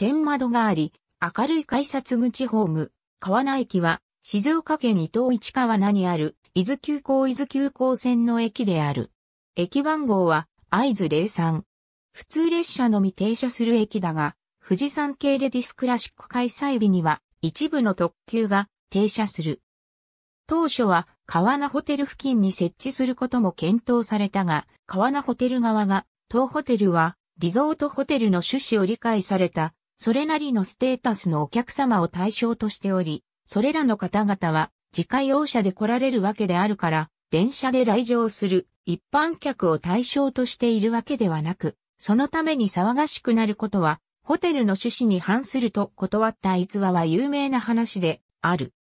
天窓があり、明るい改札口ホーム、川名駅は、静岡県伊東市川名にある、伊豆急行伊豆急行線の駅である。駅番号は、合図03。普通列車のみ停車する駅だが、富士山系レディスクラシック開催日には、一部の特急が停車する。当初は、川名ホテル付近に設置することも検討されたが、川名ホテル側が、当ホテルは、リゾートホテルの趣旨を理解されたそれなりのステータスのお客様を対象としており、それらの方々は自家用車で来られるわけであるから、電車で来場する一般客を対象としているわけではなく、そのために騒がしくなることは、ホテルの趣旨に反すると断った逸話は有名な話である。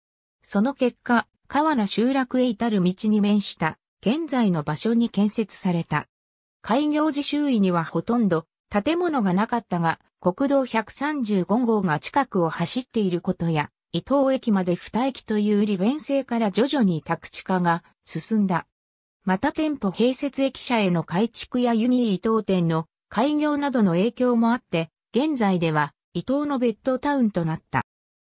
その結果、川名集落へ至る道に面した、現在の場所に建設された。開業時周囲にはほとんど建物がなかったが、国道135号が近くを走っていることや、伊東駅まで2駅という利便性から徐々に宅地化が進んだ。また店舗併設駅舎への改築やユニ伊東店の開業などの影響もあって、現在では伊東のベッドタウンとなった。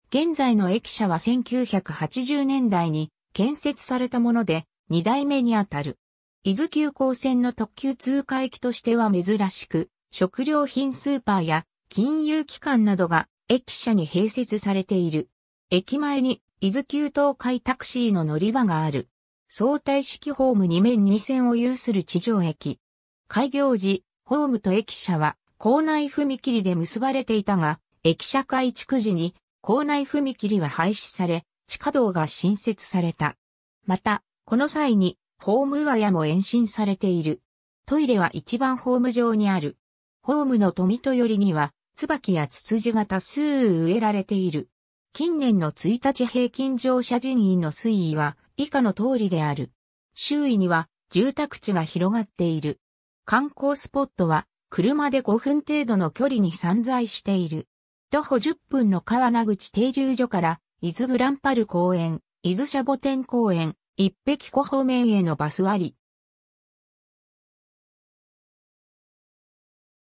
現在の駅舎は1980年代に建設されたもので、2代目にあたる。伊豆急行線の特急通過駅としては珍しく、食料品スーパーや金融機関などが駅舎に併設されている。駅前に伊豆急東海タクシーの乗り場がある。相対式ホーム2面2線を有する地上駅。開業時、ホームと駅舎は校内踏切で結ばれていたが、駅舎改築時に校内踏切は廃止され、地下道が新設された。また、この際にホーム上屋も延伸されている。トイレは一番ホーム上にある。ホームの富と寄りには椿やツツジが多数植えられている。近年の1日平均乗車人員の推移は以下の通りである。周囲には住宅地が広がっている。観光スポットは車で5分程度の距離に散在している。徒歩10分の川名口停留所から伊豆グランパル公園、伊豆シャボテン公園、一壁湖方面へのバスあり。